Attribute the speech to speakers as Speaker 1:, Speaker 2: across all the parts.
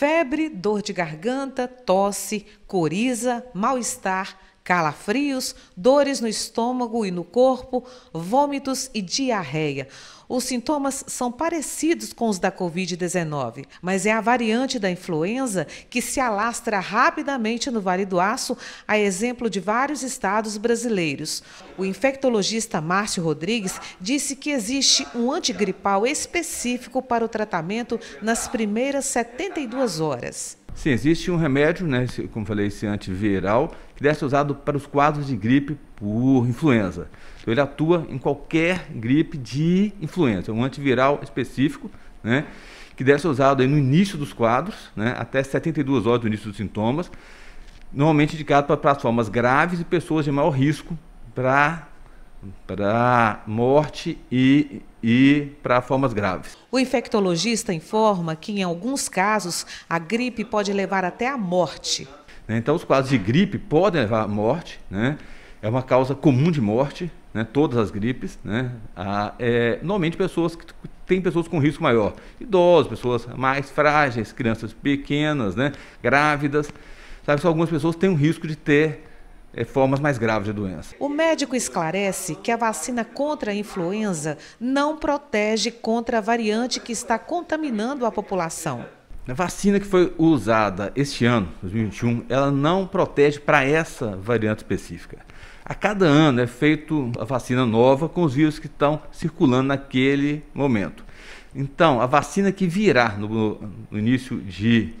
Speaker 1: febre, dor de garganta, tosse, coriza, mal-estar, calafrios, dores no estômago e no corpo, vômitos e diarreia. Os sintomas são parecidos com os da Covid-19, mas é a variante da influenza que se alastra rapidamente no Vale do Aço, a exemplo de vários estados brasileiros. O infectologista Márcio Rodrigues disse que existe um antigripal específico para o tratamento nas primeiras 72
Speaker 2: horas. Sim, existe um remédio, né, como falei, esse antiviral, que deve ser usado para os quadros de gripe por influenza. Então, ele atua em qualquer gripe de influenza, é um antiviral específico, né, que deve ser usado no início dos quadros, né, até 72 horas do início dos sintomas, normalmente indicado para, plataformas formas graves e pessoas de maior risco para para morte e, e para formas graves.
Speaker 1: O infectologista informa que, em alguns casos, a gripe pode levar até à morte.
Speaker 2: Né, então, os casos de gripe podem levar à morte, né? é uma causa comum de morte, né? todas as gripes. Né? é, normalmente, pessoas que têm pessoas com risco maior, idosos, pessoas mais frágeis, crianças pequenas, né? grávidas. Sabe, que algumas pessoas têm um risco de ter formas mais graves de doença.
Speaker 1: O médico esclarece que a vacina contra a influenza não protege contra a variante que está contaminando a população.
Speaker 2: A vacina que foi usada este ano, 2021, ela não protege para essa variante específica. A cada ano é feito a vacina nova com os vírus que estão circulando naquele momento. Então, a vacina que virá no, no início de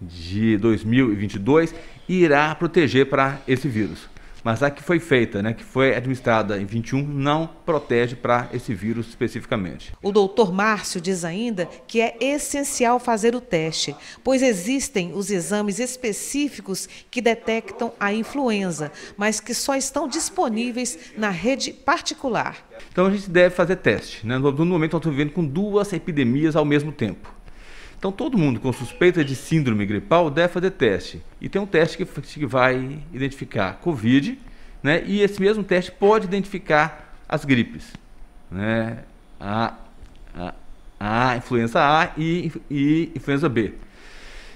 Speaker 2: de 2022 irá proteger para esse vírus. Mas a que foi feita, né, que foi administrada em 21, não protege para esse vírus especificamente.
Speaker 1: O doutor Márcio diz ainda que é essencial fazer o teste, pois existem os exames específicos que detectam a influenza, mas que só estão disponíveis na rede particular.
Speaker 2: Então a gente deve fazer teste. Né? No momento, nós estamos vivendo com duas epidemias ao mesmo tempo. Então, todo mundo com suspeita de síndrome gripal deve fazer teste. E tem um teste que, vai identificar Covid, né? e esse mesmo teste pode identificar as gripes. Né? A, a, a influenza A e, e influenza B.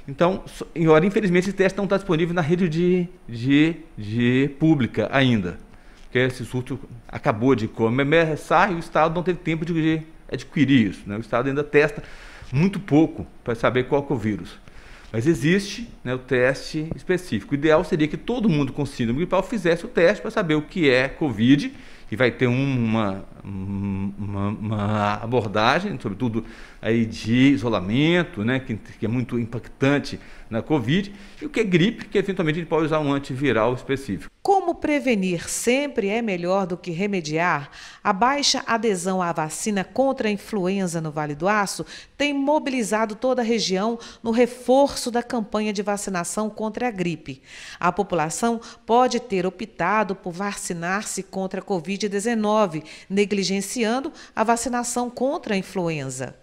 Speaker 2: Então, agora, infelizmente, esse teste não está disponível na rede de, de, de pública ainda. Porque esse surto acabou de começar e o Estado não teve tempo de, de adquirir isso. Né? O Estado ainda testa muito pouco para saber qual é o vírus. Mas existe né, o teste específico. O ideal seria que todo mundo com síndrome gripal fizesse o teste para saber o que é Covid e vai ter uma, uma, uma abordagem, sobretudo aí de isolamento, né, que, que, é muito impactante na Covid, e o que é gripe, que eventualmente ele pode usar um antiviral específico.
Speaker 1: Como prevenir sempre é melhor do que remediar? A baixa adesão à vacina contra a influenza no Vale do Aço tem mobilizado toda a região no reforço da campanha de vacinação contra a gripe. A população pode ter optado por vacinar-se contra a Covid-19, negligenciando a vacinação contra a influenza.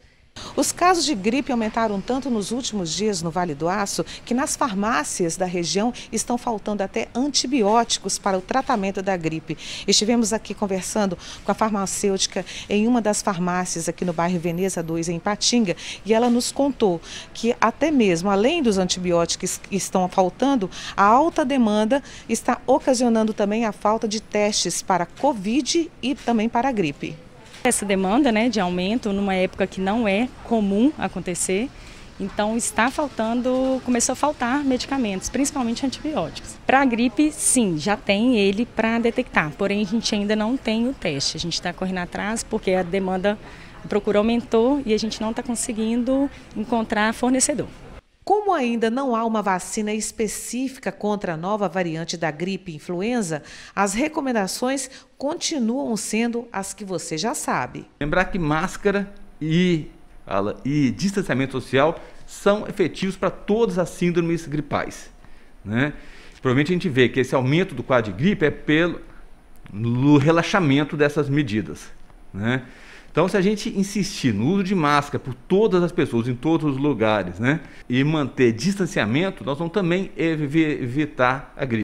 Speaker 1: Os casos de gripe aumentaram tanto nos últimos dias no Vale do Aço que nas farmácias da região estão faltando até antibióticos para o tratamento da gripe. Estivemos aqui conversando com a farmacêutica em uma das farmácias aqui no bairro Veneza 2, em Patinga, e ela nos contou que até mesmo, além dos antibióticos que estão faltando, a alta demanda está ocasionando também a falta de testes para Covid e também para a gripe. Essa demanda né, de aumento numa época que não é comum acontecer, então está faltando, começou a faltar medicamentos, principalmente antibióticos. Para a gripe, sim, já tem ele para detectar, porém a gente ainda não tem o teste. A gente está correndo atrás porque a demanda, a procura aumentou e a gente não está conseguindo encontrar fornecedor. Como ainda não há uma vacina específica contra a nova variante da gripe influenza, as recomendações continuam sendo as que você já sabe.
Speaker 2: Lembrar que máscara e, e distanciamento social são efetivos para todas as síndromes gripais. Né? Provavelmente a gente vê que esse aumento do quadro de gripe é pelo relaxamento dessas medidas. Né? Então, se a gente insistir no uso de máscara por todas as pessoas, em todos os lugares, né, e manter distanciamento, nós vamos também evitar a gripe.